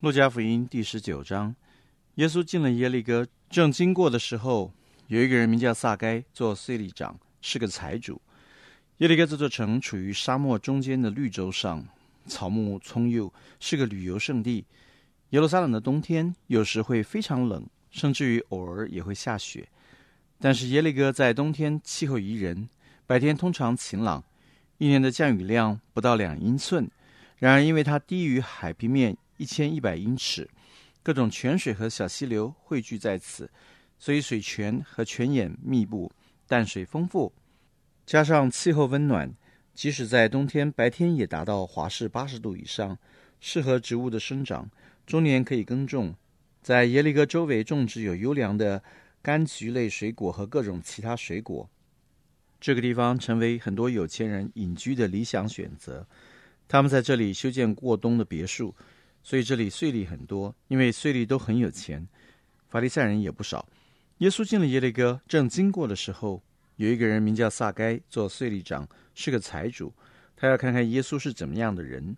路加福音第十九章，耶稣进了耶利哥，正经过的时候，有一个人名叫撒该，做税吏长，是个财主。耶利哥这座城处于沙漠中间的绿洲上，草木葱郁，是个旅游胜地。耶路撒冷的冬天有时会非常冷，甚至于偶尔也会下雪。但是耶利哥在冬天气候宜人，白天通常晴朗，一年的降雨量不到两英寸。然而，因为它低于海平面。一千一百英尺，各种泉水和小溪流汇聚在此，所以水泉和泉眼密布，淡水丰富。加上气候温暖，即使在冬天白天也达到华氏八十度以上，适合植物的生长，中年可以耕种。在耶利哥周围种植有优良的柑橘类水果和各种其他水果。这个地方成为很多有钱人隐居的理想选择，他们在这里修建过冬的别墅。所以这里税吏很多，因为税吏都很有钱，法利赛人也不少。耶稣进了耶利哥，正经过的时候，有一个人名叫撒该，做税吏长，是个财主，他要看看耶稣是怎么样的人。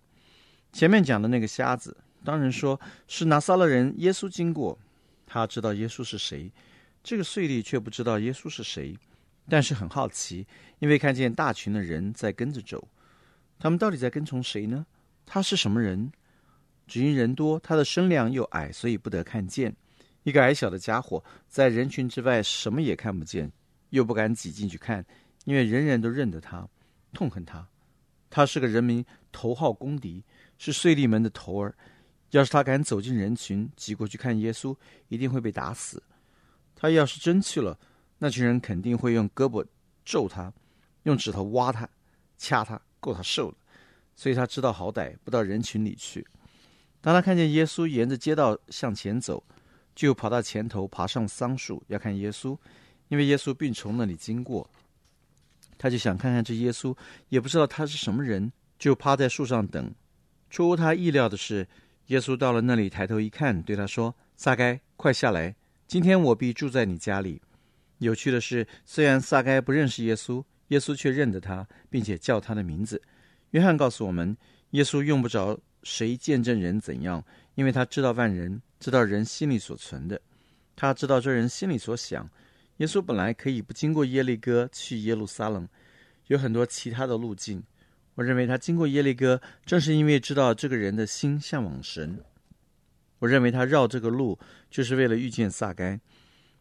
前面讲的那个瞎子，当人说是拿撒勒人，耶稣经过，他知道耶稣是谁。这个税吏却不知道耶稣是谁，但是很好奇，因为看见大群的人在跟着走，他们到底在跟从谁呢？他是什么人？只因人多，他的身量又矮，所以不得看见一个矮小的家伙在人群之外什么也看不见，又不敢挤进去看，因为人人都认得他，痛恨他，他是个人民头号公敌，是碎立门的头儿。要是他敢走进人群挤过去看耶稣，一定会被打死。他要是真去了，那群人肯定会用胳膊揍他，用指头挖他，掐他，够他受了。所以他知道好歹，不到人群里去。当他看见耶稣沿着街道向前走，就跑到前头，爬上桑树要看耶稣，因为耶稣并从那里经过。他就想看看这耶稣，也不知道他是什么人，就趴在树上等。出乎他意料的是，耶稣到了那里，抬头一看，对他说：“撒该，快下来！今天我必住在你家里。”有趣的是，虽然撒该不认识耶稣，耶稣却认得他，并且叫他的名字。约翰告诉我们。耶稣用不着谁见证人怎样，因为他知道万人，知道人心里所存的，他知道这人心里所想。耶稣本来可以不经过耶利哥去耶路撒冷，有很多其他的路径。我认为他经过耶利哥，正是因为知道这个人的心向往神。我认为他绕这个路，就是为了遇见撒该，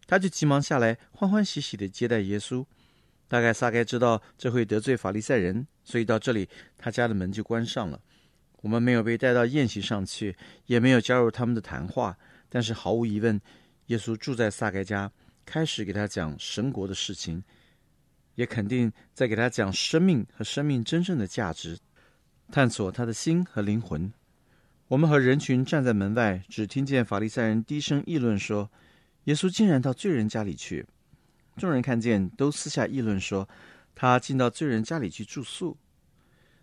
他就急忙下来，欢欢喜喜地接待耶稣。大概撒该知道这会得罪法利赛人。所以到这里，他家的门就关上了。我们没有被带到宴席上去，也没有加入他们的谈话。但是毫无疑问，耶稣住在撒该家，开始给他讲神国的事情，也肯定在给他讲生命和生命真正的价值，探索他的心和灵魂。我们和人群站在门外，只听见法利赛人低声议论说：“耶稣竟然到罪人家里去。”众人看见，都私下议论说。他进到罪人家里去住宿，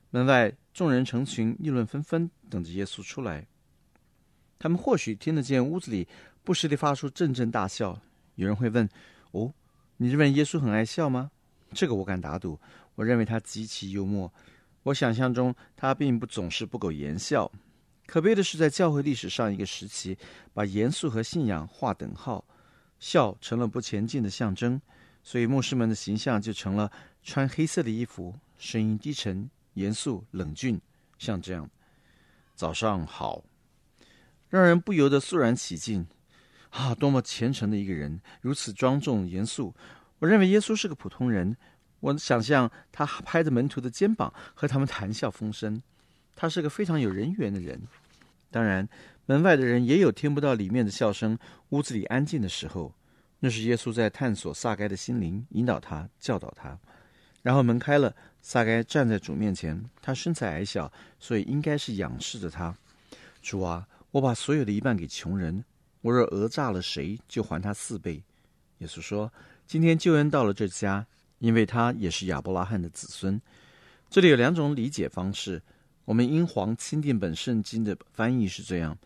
门外众人成群议论纷纷，等着耶稣出来。他们或许听得见屋子里不时地发出阵阵大笑。有人会问：“哦，你认为耶稣很爱笑吗？”这个我敢打赌，我认为他极其幽默。我想象中他并不总是不苟言笑。可悲的是，在教会历史上一个时期，把严肃和信仰划等号，笑成了不前进的象征，所以牧师们的形象就成了。穿黑色的衣服，声音低沉、严肃、冷峻，像这样。早上好，让人不由得肃然起敬啊！多么虔诚的一个人，如此庄重、严肃。我认为耶稣是个普通人。我想象他拍着门徒的肩膀，和他们谈笑风生。他是个非常有人缘的人。当然，门外的人也有听不到里面的笑声。屋子里安静的时候，那是耶稣在探索撒该的心灵，引导他，教导他。然后门开了，撒该站在主面前。他身材矮小，所以应该是仰视着他。主啊，我把所有的一半给穷人。我若讹诈了谁，就还他四倍。耶稣说：“今天救援到了这家，因为他也是亚伯拉罕的子孙。”这里有两种理解方式。我们英皇钦定本圣经的翻译是这样：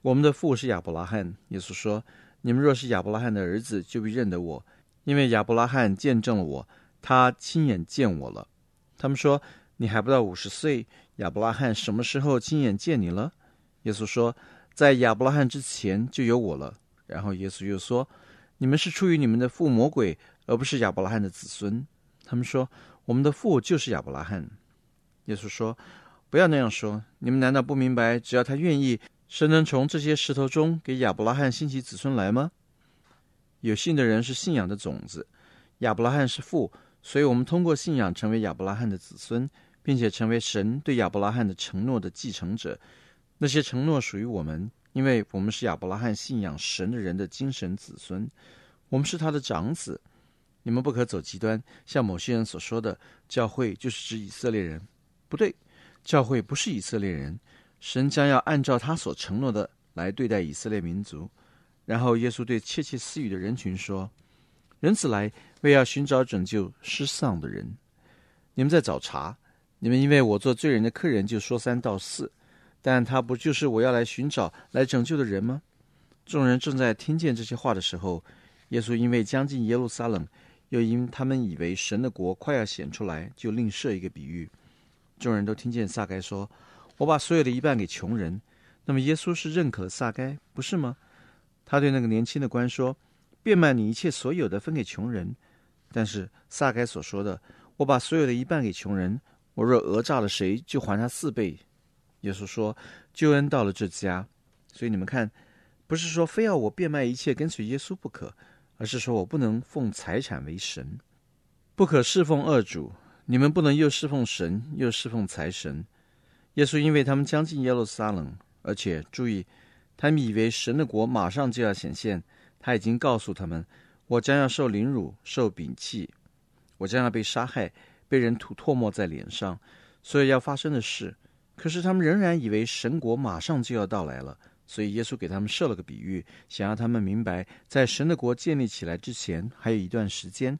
我们的父是亚伯拉罕。耶稣说：“你们若是亚伯拉罕的儿子，就必认得我，因为亚伯拉罕见证了我。”他亲眼见我了。他们说：“你还不到五十岁。”亚伯拉罕什么时候亲眼见你了？耶稣说：“在亚伯拉罕之前就有我了。”然后耶稣又说：“你们是出于你们的父魔鬼，而不是亚伯拉罕的子孙。”他们说：“我们的父就是亚伯拉罕。”耶稣说：“不要那样说。你们难道不明白，只要他愿意，神能从这些石头中给亚伯拉罕兴起子孙来吗？有信的人是信仰的种子，亚伯拉罕是父。”所以，我们通过信仰成为亚伯拉罕的子孙，并且成为神对亚伯拉罕的承诺的继承者。那些承诺属于我们，因为我们是亚伯拉罕信仰神的人的精神子孙。我们是他的长子。你们不可走极端，像某些人所说的，教会就是指以色列人。不对，教会不是以色列人。神将要按照他所承诺的来对待以色列民族。然后，耶稣对窃窃私语的人群说。人子来为要寻找拯救失丧的人，你们在找茬，你们因为我做罪人的客人就说三道四，但他不就是我要来寻找来拯救的人吗？众人正在听见这些话的时候，耶稣因为将近耶路撒冷，又因他们以为神的国快要显出来，就另设一个比喻。众人都听见撒该说：“我把所有的一半给穷人。”那么耶稣是认可撒该，不是吗？他对那个年轻的官说。变卖你一切所有的，分给穷人。但是撒该所说的：“我把所有的一半给穷人。我若讹诈了谁，就还他四倍。”耶稣说：“救恩到了这家。”所以你们看，不是说非要我变卖一切跟随耶稣不可，而是说我不能奉财产为神，不可侍奉二主。你们不能又侍奉神，又侍奉财神。耶稣因为他们将近耶路撒冷，而且注意，他们以为神的国马上就要显现。他已经告诉他们，我将要受凌辱、受摒弃，我将要被杀害，被人吐唾沫在脸上，所以要发生的事。可是他们仍然以为神国马上就要到来了，所以耶稣给他们设了个比喻，想让他们明白，在神的国建立起来之前，还有一段时间。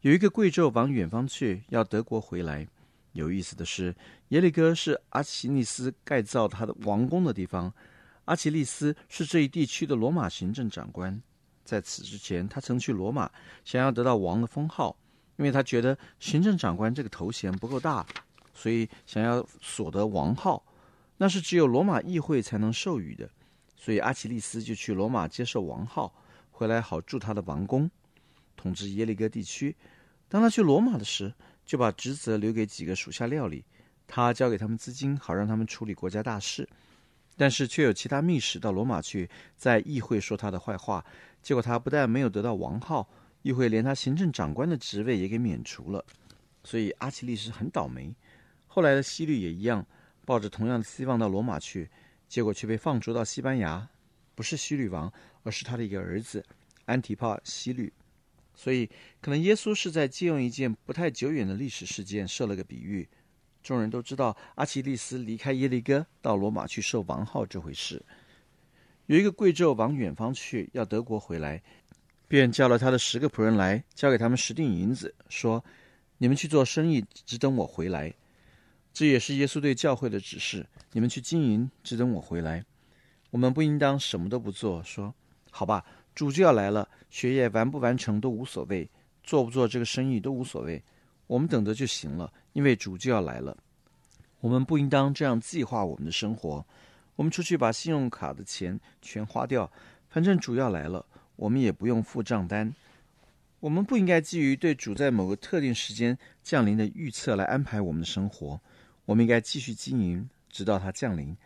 有一个贵胄往远方去，要德国回来。有意思的是，耶利哥是阿奇尼斯盖造他的王宫的地方。阿奇利斯是这一地区的罗马行政长官。在此之前，他曾去罗马，想要得到王的封号，因为他觉得行政长官这个头衔不够大，所以想要所得王号，那是只有罗马议会才能授予的。所以阿奇利斯就去罗马接受王号，回来好住他的王宫，统治耶利哥地区。当他去罗马的时，就把职责留给几个属下料理，他交给他们资金，好让他们处理国家大事。但是却有其他密使到罗马去，在议会说他的坏话，结果他不但没有得到王号，议会连他行政长官的职位也给免除了。所以阿奇利斯很倒霉。后来的西律也一样，抱着同样的希望到罗马去，结果却被放逐到西班牙，不是西律王，而是他的一个儿子安提帕西律。所以可能耶稣是在借用一件不太久远的历史事件，设了个比喻。众人都知道阿奇利斯离开耶利哥到罗马去受王号这回事。有一个贵胄往远方去，要德国回来，便叫了他的十个仆人来，交给他们十锭银子，说：“你们去做生意，只等我回来。”这也是耶稣对教会的指示：“你们去经营，只等我回来。”我们不应当什么都不做，说：“好吧，主就要来了，学业完不完成都无所谓，做不做这个生意都无所谓，我们等着就行了。”因为主就要来了，我们不应当这样计划我们的生活。我们出去把信用卡的钱全花掉，反正主要来了，我们也不用付账单。我们不应该基于对主在某个特定时间降临的预测来安排我们的生活。我们应该继续经营，直到它降临。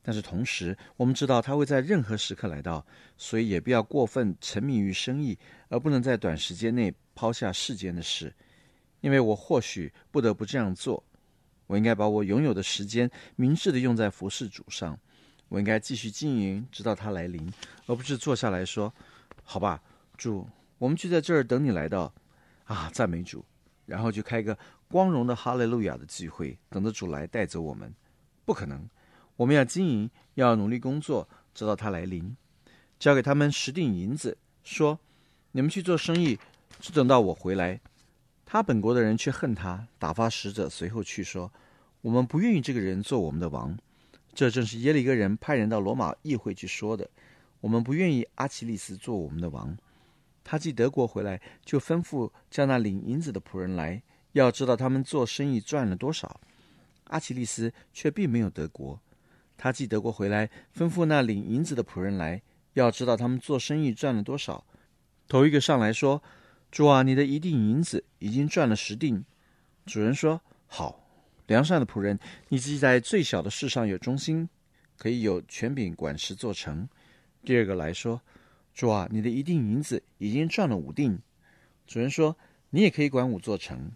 但是同时，我们知道它会在任何时刻来到，所以也不要过分沉迷于生意，而不能在短时间内抛下世间的事。因为我或许不得不这样做，我应该把我拥有的时间明智地用在服侍主上。我应该继续经营，直到他来临，而不是坐下来说：“好吧，主，我们就在这儿等你来到。”啊，赞美主！然后就开一个光荣的哈利路亚的聚会，等着主来带走我们。不可能，我们要经营，要努力工作，直到他来临。交给他们十锭银子，说：“你们去做生意，只等到我回来。”他本国的人却恨他，打发使者随后去说：“我们不愿意这个人做我们的王。”这正是耶利哥人派人到罗马议会去说的：“我们不愿意阿奇利斯做我们的王。”他自德国回来，就吩咐叫那领银子的仆人来，要知道他们做生意赚了多少。阿奇利斯却并没有德国。他自德国回来，吩咐那领银子的仆人来，要知道他们做生意赚了多少。头一个上来说。主啊，你的一锭银子已经赚了十锭。主人说：“好，良善的仆人，你自己在最小的事上有忠心，可以有权柄管十座城。”第二个来说：“主啊，你的一锭银子已经赚了五锭。”主人说：“你也可以管五座城。”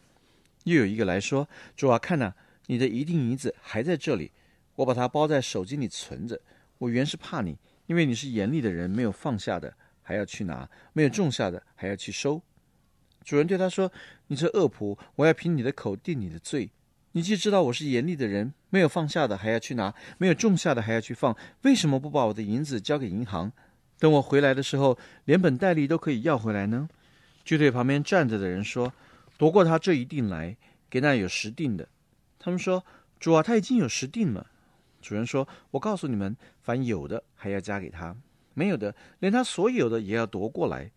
又有一个来说：“主啊，看呐，你的一锭银子还在这里，我把它包在手机里存着。我原是怕你，因为你是严厉的人，没有放下的还要去拿，没有种下的还要去收。”主人对他说：“你这恶仆，我要凭你的口定你的罪。你既知道我是严厉的人，没有放下的还要去拿，没有种下的还要去放，为什么不把我的银子交给银行，等我回来的时候，连本带利都可以要回来呢？”就对旁边站着的人说：“夺过他这一定来，给那有十锭的。”他们说：“主啊，他已经有十定了。”主人说：“我告诉你们，凡有的还要加给他，没有的连他所有的也要夺过来。”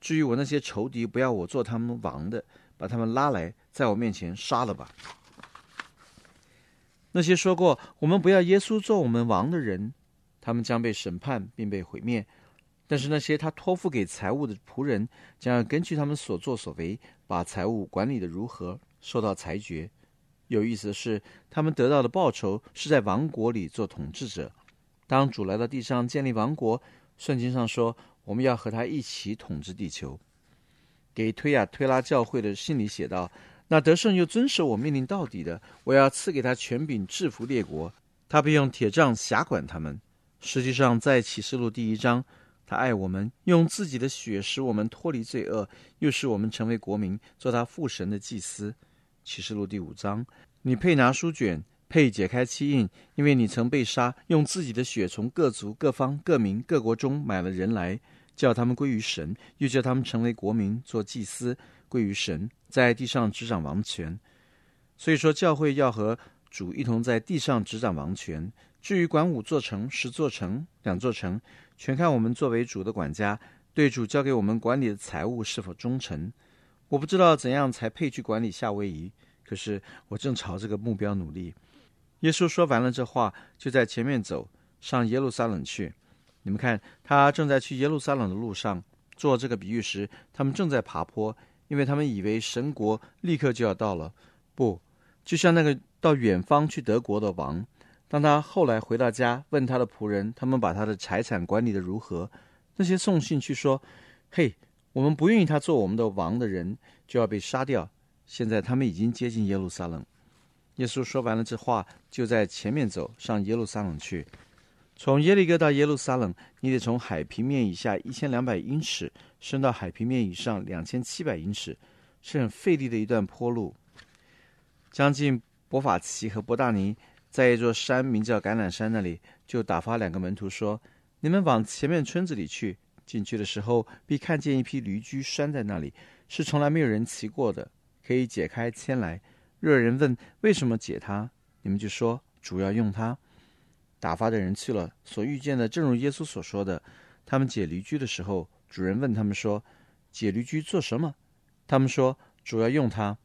至于我那些仇敌，不要我做他们王的，把他们拉来，在我面前杀了吧。那些说过我们不要耶稣做我们王的人，他们将被审判并被毁灭。但是那些他托付给财务的仆人，将要根据他们所作所为，把财务管理的如何受到裁决。有意思的是，他们得到的报酬是在王国里做统治者。当主来到地上建立王国。圣经上说，我们要和他一起统治地球。给推亚推拉教会的信里写道：“那得胜又遵守我命令到底的，我要赐给他权柄制服列国，他必用铁杖辖管他们。”实际上，在启示录第一章，他爱我们，用自己的血使我们脱离罪恶，又使我们成为国民，做他父神的祭司。启示录第五章，你配拿书卷。配解开七印，因为你曾被杀，用自己的血从各族、各方、各民、各国中买了人来，叫他们归于神，又叫他们成为国民，做祭司，归于神，在地上执掌王权。所以说，教会要和主一同在地上执掌王权。至于管五座城、十座城、两座城，全看我们作为主的管家，对主交给我们管理的财物是否忠诚。我不知道怎样才配去管理夏威夷，可是我正朝这个目标努力。耶稣说完了这话，就在前面走上耶路撒冷去。你们看他正在去耶路撒冷的路上，做这个比喻时，他们正在爬坡，因为他们以为神国立刻就要到了。不，就像那个到远方去德国的王，当他后来回到家，问他的仆人，他们把他的财产管理得如何？那些送信去说：“嘿，我们不愿意他做我们的王的人就要被杀掉。”现在他们已经接近耶路撒冷。耶稣说完了这话，就在前面走上耶路撒冷去。从耶利哥到耶路撒冷，你得从海平面以下一千两百英尺升到海平面以上两千七百英尺，是很费力的一段坡路。将近伯法奇和伯大尼，在一座山名叫橄榄山那里，就打发两个门徒说：“你们往前面村子里去。进去的时候，必看见一批驴驹拴在那里，是从来没有人骑过的，可以解开牵来。”若有人问为什么解他，你们就说主要用它打发的人去了。所遇见的正如耶稣所说的，他们解驴驹的时候，主人问他们说：“解驴驹做什么？”他们说：“主要用它。”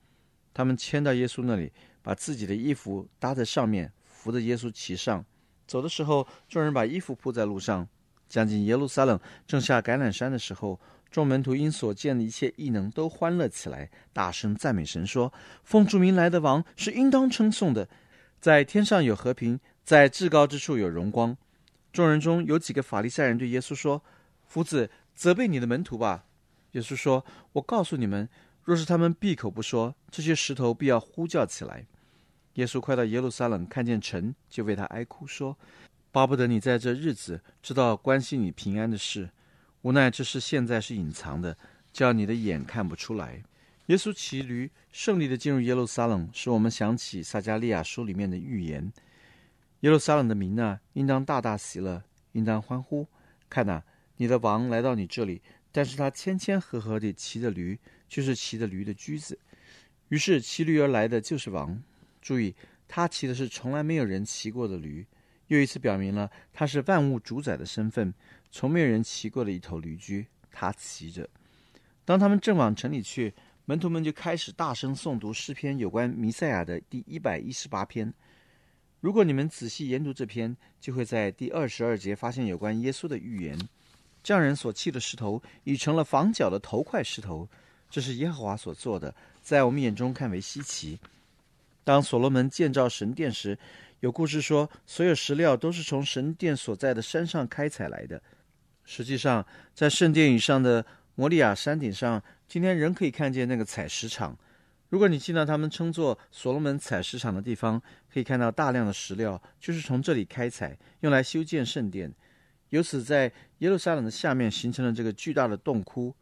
他们牵到耶稣那里，把自己的衣服搭在上面，扶着耶稣骑上。走的时候，众人把衣服铺在路上。将近耶路撒冷，正下橄榄山的时候。众门徒因所见的一切异能都欢乐起来，大声赞美神，说：“奉主名来的王是应当称颂的，在天上有和平，在至高之处有荣光。”众人中有几个法利赛人对耶稣说：“夫子，责备你的门徒吧。”耶稣说：“我告诉你们，若是他们闭口不说，这些石头必要呼叫起来。”耶稣快到耶路撒冷，看见城，就为他哀哭，说：“巴不得你在这日子知道关心你平安的事。”无奈，这是现在是隐藏的，叫你的眼看不出来。耶稣骑驴胜利地进入耶路撒冷，使我们想起撒加利亚书里面的预言：“耶路撒冷的民啊，应当大大喜乐，应当欢呼！看呐，你的王来到你这里。但是他谦谦和和地骑着驴，就是骑着驴的驹子。于是骑驴而来的就是王。注意，他骑的是从来没有人骑过的驴，又一次表明了他是万物主宰的身份。”从没有人骑过的一头驴驹，他骑着。当他们正往城里去，门徒们就开始大声诵读诗篇有关弥赛亚的第一百一十八篇。如果你们仔细研读这篇，就会在第二十二节发现有关耶稣的预言。匠人所砌的石头，已成了房角的头块石头。这是耶和华所做的，在我们眼中看为稀奇。当所罗门建造神殿时，有故事说，所有石料都是从神殿所在的山上开采来的。实际上，在圣殿以上的摩利亚山顶上，今天仍可以看见那个采石场。如果你进到他们称作所罗门采石场的地方，可以看到大量的石料，就是从这里开采，用来修建圣殿。由此，在耶路撒冷的下面形成了这个巨大的洞窟。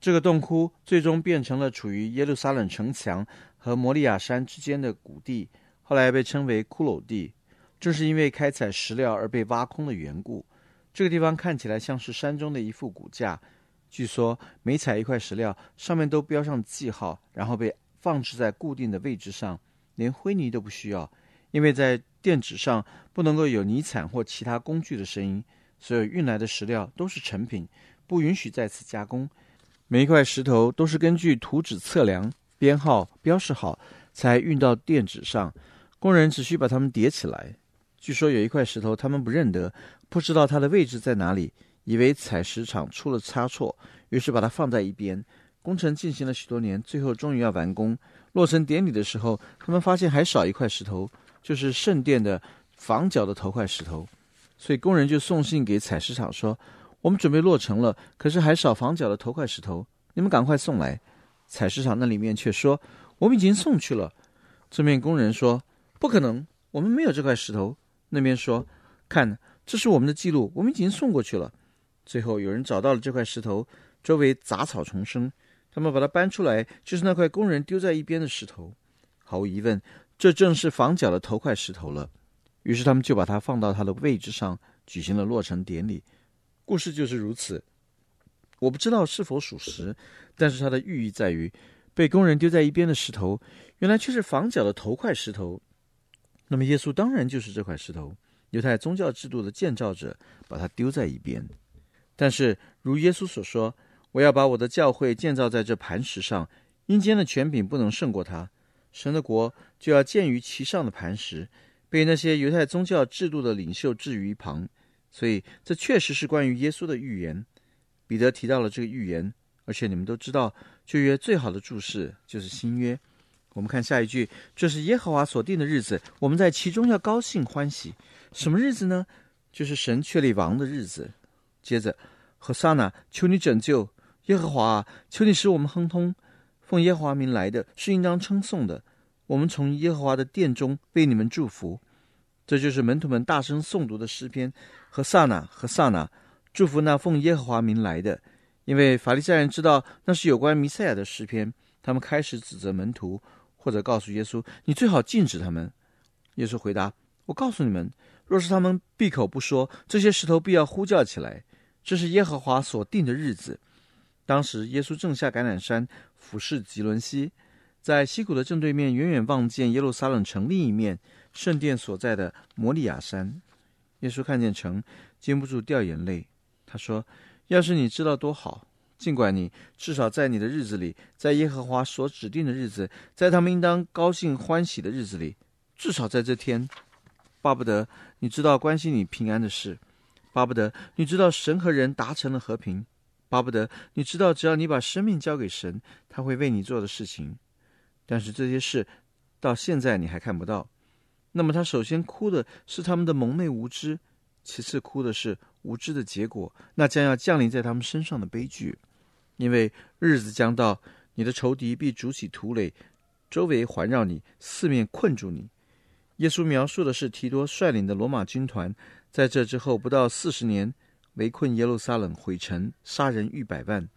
这个洞窟最终变成了处于耶路撒冷城墙和摩利亚山之间的谷地，后来被称为骷髅地。正是因为开采石料而被挖空的缘故。这个地方看起来像是山中的一副骨架。据说，每采一块石料，上面都标上记号，然后被放置在固定的位置上。连灰泥都不需要，因为在垫纸上不能够有泥铲或其他工具的声音。所有运来的石料都是成品，不允许再次加工。每一块石头都是根据图纸测量、编号、标示好，才运到垫纸上。工人只需把它们叠起来。据说有一块石头，他们不认得。不知道它的位置在哪里，以为采石场出了差错，于是把它放在一边。工程进行了许多年，最后终于要完工。落成典礼的时候，他们发现还少一块石头，就是圣殿的房角的头块石头。所以工人就送信给采石场说：“我们准备落成了，可是还少房角的头块石头，你们赶快送来。”采石场那里面却说：“我们已经送去了。”这面工人说：“不可能，我们没有这块石头。”那边说：“看。”这是我们的记录，我们已经送过去了。最后有人找到了这块石头，周围杂草丛生，他们把它搬出来，就是那块工人丢在一边的石头。毫无疑问，这正是房角的头块石头了。于是他们就把它放到它的位置上，举行了落成典礼。故事就是如此，我不知道是否属实，但是它的寓意在于，被工人丢在一边的石头，原来却是房角的头块石头。那么耶稣当然就是这块石头。犹太宗教制度的建造者把它丢在一边，但是如耶稣所说：“我要把我的教会建造在这磐石上，阴间的权柄不能胜过它。神的国就要建于其上的磐石，被那些犹太宗教制度的领袖置于一旁。”所以这确实是关于耶稣的预言。彼得提到了这个预言，而且你们都知道旧约最好的注释就是新约。我们看下一句：“这是耶和华所定的日子，我们在其中要高兴欢喜。”什么日子呢？就是神确立王的日子。接着，何撒那，求你拯救耶和华，求你使我们亨通。奉耶和华名来的是应当称颂的。我们从耶和华的殿中为你们祝福。这就是门徒们大声诵读的诗篇。何撒那，何撒那，祝福那奉耶和华名来的。因为法利赛人知道那是有关弥赛亚的诗篇。他们开始指责门徒，或者告诉耶稣：“你最好禁止他们。”耶稣回答：“我告诉你们。”若是他们闭口不说，这些石头必要呼叫起来。这是耶和华所定的日子。当时耶稣正下橄榄山，俯视吉伦西，在溪谷的正对面，远远望见耶路撒冷城另一面圣殿所在的摩利亚山。耶稣看见城，禁不住掉眼泪。他说：“要是你知道多好！尽管你至少在你的日子里，在耶和华所指定的日子，在他们应当高兴欢喜的日子里，至少在这天，巴不得。”你知道关心你平安的事，巴不得你知道神和人达成了和平，巴不得你知道只要你把生命交给神，他会为你做的事情。但是这些事到现在你还看不到。那么他首先哭的是他们的蒙昧无知，其次哭的是无知的结果，那将要降临在他们身上的悲剧。因为日子将到，你的仇敌必筑起土垒，周围环绕你，四面困住你。耶稣描述的是提多率领的罗马军团，在这之后不到四十年，围困耶路撒冷，毁城，杀人逾百万。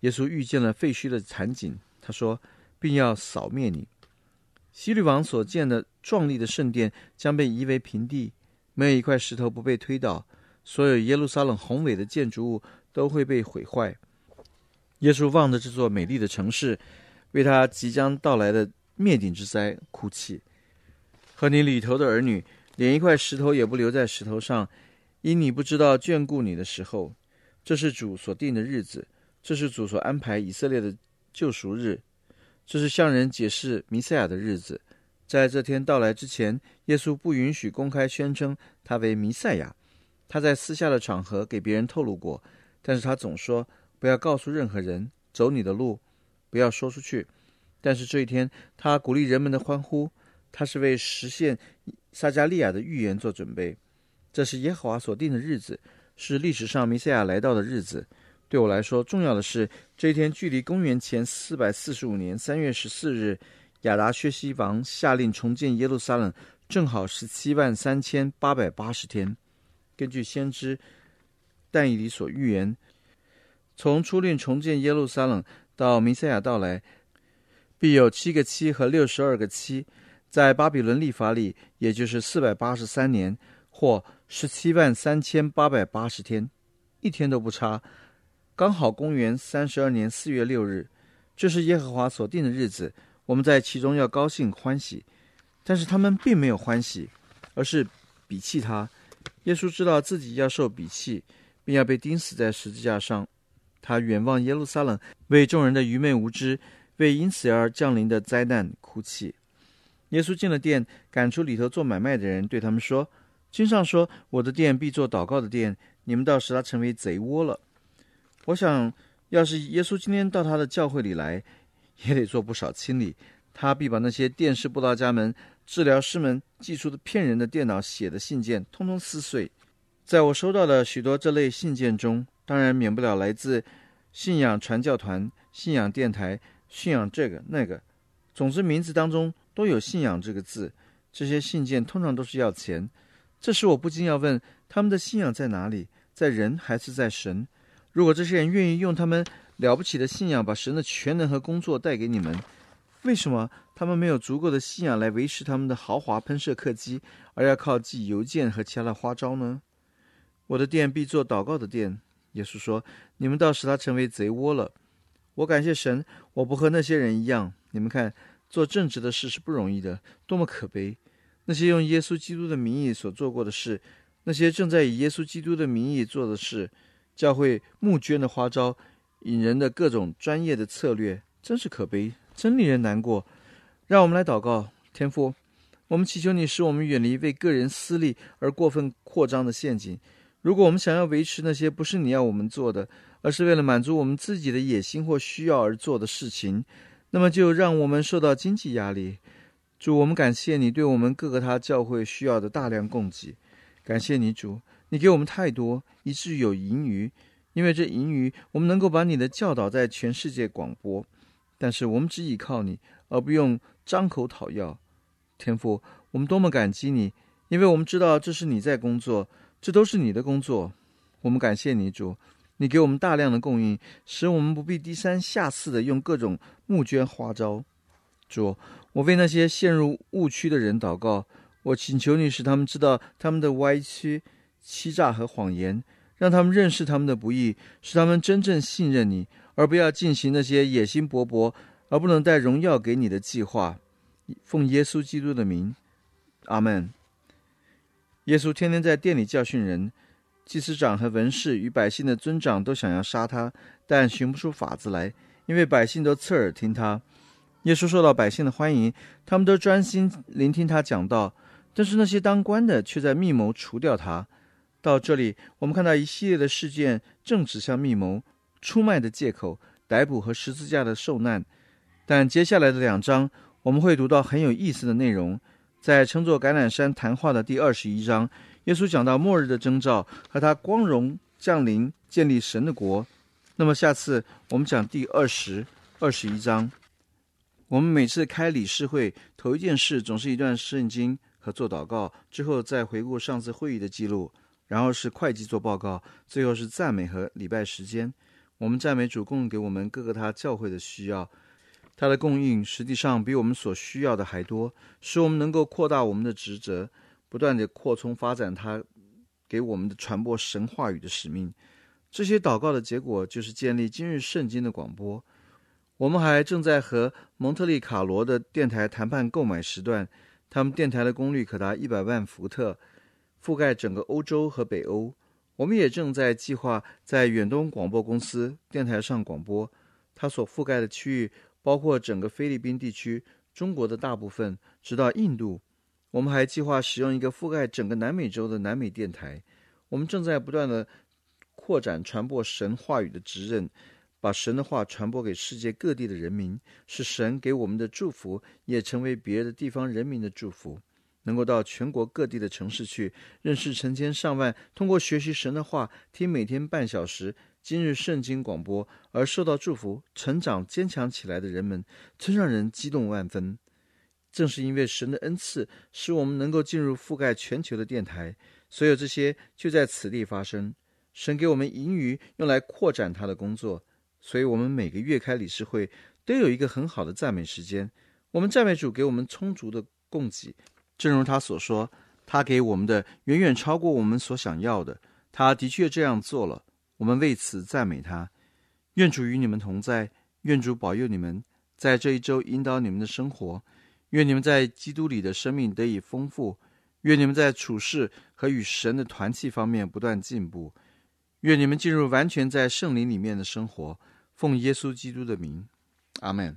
耶稣遇见了废墟的惨景，他说，并要扫灭你。希律王所建的壮丽的圣殿将被夷为平地，没有一块石头不被推倒。所有耶路撒冷宏伟的建筑物都会被毁坏。耶稣望着这座美丽的城市，为他即将到来的灭顶之灾哭泣。和你里头的儿女，连一块石头也不留在石头上，因你不知道眷顾你的时候，这是主所定的日子，这是主所安排以色列的救赎日，这是向人解释弥赛亚的日子。在这天到来之前，耶稣不允许公开宣称他为弥赛亚，他在私下的场合给别人透露过，但是他总说不要告诉任何人，走你的路，不要说出去。但是这一天，他鼓励人们的欢呼。他是为实现撒加利亚的预言做准备，这是耶和华所定的日子，是历史上弥赛亚来到的日子。对我来说，重要的是这一天距离公元前四百四十五年三月十四日亚达薛西王下令重建耶路撒冷，正好是七万三千八百八十天。根据先知但以理所预言，从初令重建耶路撒冷到弥赛亚到来，必有七个七和六十二个七。在巴比伦历法里，也就是四百八十三年或十七万三千八百八十天，一天都不差，刚好公元三十二年四月六日，这是耶和华所定的日子。我们在其中要高兴欢喜，但是他们并没有欢喜，而是鄙弃他。耶稣知道自己要受鄙弃，并要被钉死在十字架上，他远望耶路撒冷，为众人的愚昧无知，为因此而降临的灾难哭泣。耶稣进了店，赶出里头做买卖的人，对他们说：“经上说，我的店必做祷告的店。你们倒使它成为贼窝了。”我想要是耶稣今天到他的教会里来，也得做不少清理。他必把那些电视布道家们、治疗师们寄出的骗人的电脑写的信件，通通撕碎。在我收到的许多这类信件中，当然免不了来自信仰传教团、信仰电台、信仰这个那个，总之名字当中。都有“信仰”这个字，这些信件通常都是要钱。这时我不禁要问：他们的信仰在哪里？在人还是在神？如果这些人愿意用他们了不起的信仰，把神的全能和工作带给你们，为什么他们没有足够的信仰来维持他们的豪华喷射客机，而要靠寄邮件和其他的花招呢？我的店必做祷告的店。耶稣说：“你们倒使他成为贼窝了。”我感谢神，我不和那些人一样。你们看。做正直的事是不容易的，多么可悲！那些用耶稣基督的名义所做过的事，那些正在以耶稣基督的名义做的事，教会募捐的花招，引人的各种专业的策略，真是可悲，真令人难过。让我们来祷告，天父，我们祈求你使我们远离为个人私利而过分扩张的陷阱。如果我们想要维持那些不是你要我们做的，而是为了满足我们自己的野心或需要而做的事情，那么就让我们受到经济压力。主，我们感谢你对我们各个他教会需要的大量供给。感谢你主，你给我们太多，以至于有盈余，因为这盈余我们能够把你的教导在全世界广播。但是我们只依靠你，而不用张口讨要。天父，我们多么感激你，因为我们知道这是你在工作，这都是你的工作。我们感谢你主。你给我们大量的供应，使我们不必低三下四的用各种募捐花招。主，我为那些陷入误区的人祷告，我请求你使他们知道他们的歪曲、欺诈和谎言，让他们认识他们的不易，使他们真正信任你，而不要进行那些野心勃勃而不能带荣耀给你的计划。奉耶稣基督的名，阿门。耶稣天天在店里教训人。祭司长和文士与百姓的尊长都想要杀他，但寻不出法子来，因为百姓都侧耳听他。耶稣受到百姓的欢迎，他们都专心聆听他讲道。但是那些当官的却在密谋除掉他。到这里，我们看到一系列的事件正指向密谋、出卖的借口、逮捕和十字架的受难。但接下来的两章，我们会读到很有意思的内容，在称作橄榄山谈话的第二十一章。耶稣讲到末日的征兆和他光荣降临、建立神的国。那么，下次我们讲第二十、二十一章。我们每次开理事会，头一件事总是一段圣经和做祷告，之后再回顾上次会议的记录，然后是会计做报告，最后是赞美和礼拜时间。我们赞美主，供给我们各个他教会的需要。他的供应实际上比我们所需要的还多，使我们能够扩大我们的职责。不断的扩充发展，他给我们的传播神话语的使命。这些祷告的结果就是建立今日圣经的广播。我们还正在和蒙特利卡罗的电台谈判购买时段，他们电台的功率可达一百万伏特，覆盖整个欧洲和北欧。我们也正在计划在远东广播公司电台上广播，它所覆盖的区域包括整个菲律宾地区、中国的大部分，直到印度。我们还计划使用一个覆盖整个南美洲的南美电台。我们正在不断地扩展传播神话语的职任，把神的话传播给世界各地的人民，是神给我们的祝福，也成为别的地方人民的祝福。能够到全国各地的城市去，认识成千上万通过学习神的话，听每天半小时《今日圣经》广播而受到祝福、成长、坚强起来的人们，真让人激动万分。正是因为神的恩赐，使我们能够进入覆盖全球的电台，所有这些就在此地发生。神给我们盈余，用来扩展他的工作，所以我们每个月开理事会都有一个很好的赞美时间。我们赞美主，给我们充足的供给。正如他所说，他给我们的远远超过我们所想要的。他的确这样做了，我们为此赞美他。愿主与你们同在，愿主保佑你们，在这一周引导你们的生活。愿你们在基督里的生命得以丰富，愿你们在处事和与神的团契方面不断进步，愿你们进入完全在圣灵里面的生活，奉耶稣基督的名，阿门。